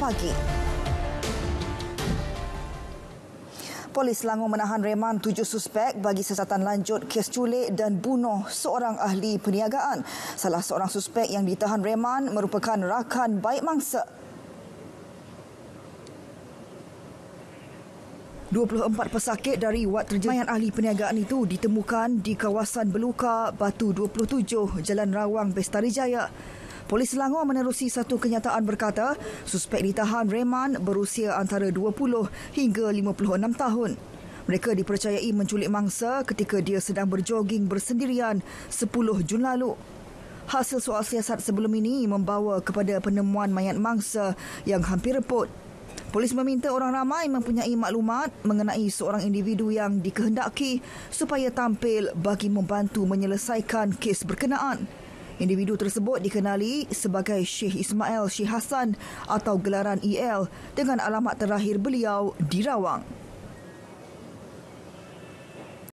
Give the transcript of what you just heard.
pagi. Polis Selangor menahan reman tujuh suspek bagi sesatan lanjut kes culik dan bunuh seorang ahli perniagaan. Salah seorang suspek yang ditahan reman merupakan rakan baik mangsa 24 pesakit dari wad terjemahan ahli perniagaan itu ditemukan di kawasan Beluka, Batu 27, Jalan Rawang, Bestari Jaya. Polis Selangor menerusi satu kenyataan berkata, suspek ditahan Rehman berusia antara 20 hingga 56 tahun. Mereka dipercayai menculik mangsa ketika dia sedang berjoging bersendirian 10 Jun lalu. Hasil soal siasat sebelum ini membawa kepada penemuan mayat mangsa yang hampir reput. Polis meminta orang ramai mempunyai maklumat mengenai seorang individu yang dikehendaki supaya tampil bagi membantu menyelesaikan kes berkenaan. Individu tersebut dikenali sebagai Sheikh Ismail Sheikh Hassan atau gelaran EL dengan alamat terakhir beliau di Rawang.